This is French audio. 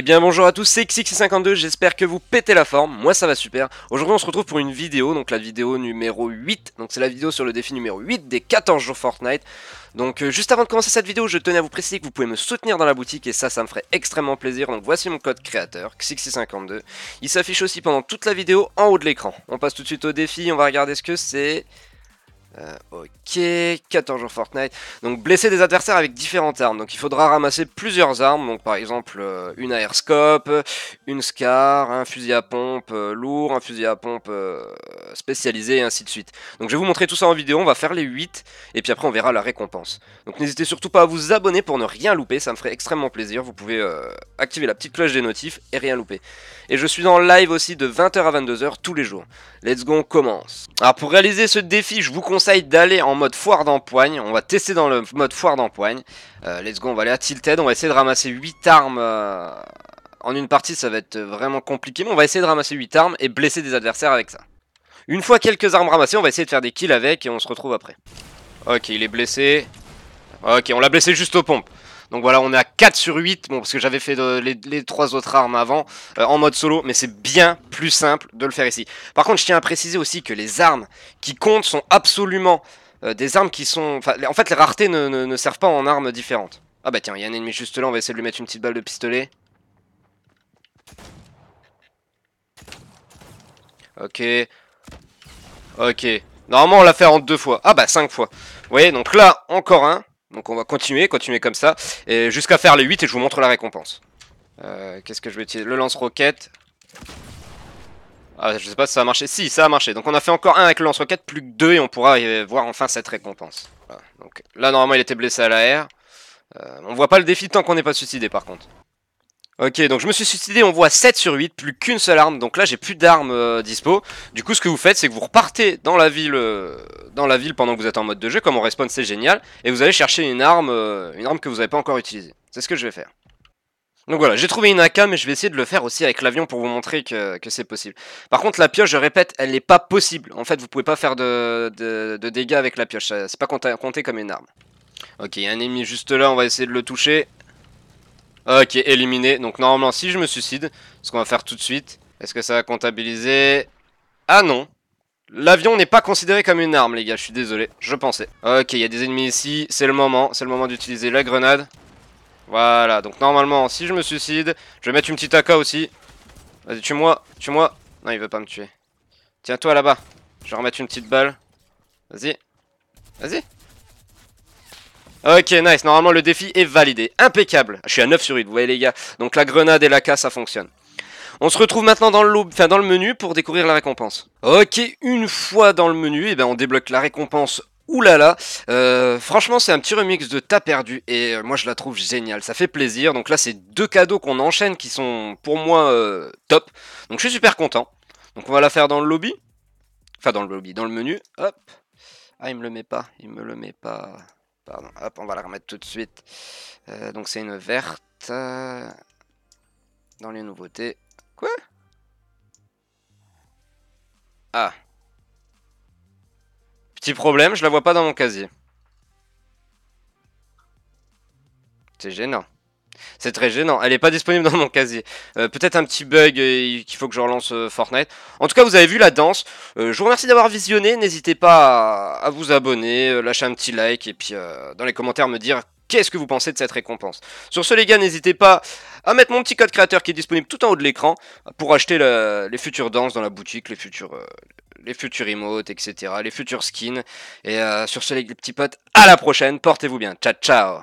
Eh bien bonjour à tous, c'est XX52, j'espère que vous pétez la forme, moi ça va super. Aujourd'hui on se retrouve pour une vidéo, donc la vidéo numéro 8, donc c'est la vidéo sur le défi numéro 8 des 14 jours Fortnite. Donc euh, juste avant de commencer cette vidéo, je tenais à vous préciser que vous pouvez me soutenir dans la boutique et ça, ça me ferait extrêmement plaisir. Donc voici mon code créateur, XX52. Il s'affiche aussi pendant toute la vidéo en haut de l'écran. On passe tout de suite au défi, on va regarder ce que c'est... Euh, ok, 14 jours Fortnite. Donc blesser des adversaires avec différentes armes. Donc il faudra ramasser plusieurs armes. Donc par exemple euh, une airscope, une scar, un fusil à pompe euh, lourd, un fusil à pompe spécialisé et ainsi de suite. Donc je vais vous montrer tout ça en vidéo. On va faire les 8 et puis après on verra la récompense. Donc n'hésitez surtout pas à vous abonner pour ne rien louper. Ça me ferait extrêmement plaisir. Vous pouvez activer la petite cloche des notifs et rien louper. Et je suis en live aussi de 20h à 22h tous les jours. Let's go, on commence. Alors pour réaliser ce défi, je vous conseille conseille d'aller en mode foire d'empoigne. On va tester dans le mode foire d'empoigne. Euh, let's go, on va aller à Tilted. On va essayer de ramasser 8 armes euh, en une partie. Ça va être vraiment compliqué. Mais on va essayer de ramasser 8 armes et blesser des adversaires avec ça. Une fois quelques armes ramassées, on va essayer de faire des kills avec et on se retrouve après. Ok, il est blessé. Ok, on l'a blessé juste aux pompes. Donc voilà, on est à 4 sur 8, bon, parce que j'avais fait euh, les, 3 trois autres armes avant euh, en mode solo, mais c'est bien plus simple de le faire ici. Par contre, je tiens à préciser aussi que les armes qui comptent sont absolument euh, des armes qui sont... En fait, les raretés ne, servent pas en armes différentes. Ah bah tiens, il y a un ennemi juste là, on va essayer de lui mettre une petite balle de pistolet. Ok. Ok. Normalement, on l'a fait en deux fois. Ah bah, cinq fois. Vous voyez, donc là, encore un. Donc on va continuer, continuer comme ça, et jusqu'à faire les 8 et je vous montre la récompense. Euh, qu'est-ce que je vais utiliser Le lance-roquette. Ah, je sais pas si ça a marché. Si, ça a marché. Donc on a fait encore un avec le lance-roquette, plus que deux, et on pourra voir enfin cette récompense. Donc là, normalement, il était blessé à l'air. Euh, on voit pas le défi tant qu'on n'est pas suicidé, par contre. Ok, donc je me suis suicidé, on voit 7 sur 8, plus qu'une seule arme, donc là j'ai plus d'armes euh, dispo. Du coup ce que vous faites c'est que vous repartez dans la ville euh, dans la ville pendant que vous êtes en mode de jeu, comme on respawn c'est génial, et vous allez chercher une arme, euh, une arme que vous n'avez pas encore utilisée. C'est ce que je vais faire. Donc voilà, j'ai trouvé une AK, mais je vais essayer de le faire aussi avec l'avion pour vous montrer que, c'est possible. Par contre, la pioche, je répète, elle n'est pas possible. En fait, vous pouvez pas faire de, dégâts avec la pioche, c'est pas compté comme une arme. Ok, il y a un ennemi juste là, on va essayer de le toucher. Ah, ok, éliminé. Donc normalement, si je me suicide, ce qu'on va faire tout de suite, est-ce que ça va comptabiliser Ah non L'avion n'est pas considéré comme une arme, les gars, je suis désolé, je pensais. Ok, il y a des ennemis ici, c'est le moment, c'est le moment d'utiliser la grenade. Voilà, donc normalement, si je me suicide, je vais mettre une petite AK aussi. Vas-y, tue-moi, tue-moi. Non, il veut pas me tuer. Tiens-toi là-bas, je vais remettre une petite balle. Vas-y, vas-y, Ok, nice. Normalement, le défi est validé. Impeccable. Je suis à 9 sur 8, vous voyez les gars. Donc la grenade et la casse, ça fonctionne. On se retrouve maintenant dans le, enfin, dans le menu pour découvrir la récompense. Ok, une fois dans le menu, et eh ben, on débloque la récompense oulala. Euh, franchement, c'est un petit remix de T'as perdu et euh, moi je la trouve géniale. Ça fait plaisir. Donc là, c'est deux cadeaux qu'on enchaîne qui sont pour moi euh, top. Donc je suis super content. Donc on va la faire dans le lobby. Enfin, dans le lobby, dans le menu. Hop. Ah, il me le met pas. Il me le met pas hop, on va la remettre tout de suite. Euh, donc c'est une verte. Euh, dans les nouveautés. Quoi Ah. Petit problème, je la vois pas dans mon casier. C'est gênant c'est très gênant. Elle n'est pas disponible dans mon casier. Euh, peut-être un petit bug euh, qu'il faut que je relance euh, Fortnite. En tout cas, vous avez vu la danse. je vous remercie d'avoir visionné. N'hésitez pas à, vous abonner, lâcher un petit like et puis dans les commentaires me dire qu'est-ce que vous pensez de cette récompense. Sur ce, les gars, n'hésitez pas à mettre mon petit code créateur qui est disponible tout en haut de l'écran pour acheter les futures danses dans la boutique, les futures, les futures emotes, etc., les futures skins. Et sur ce, les petits potes, à la prochaine. Portez-vous bien. Ciao, ciao.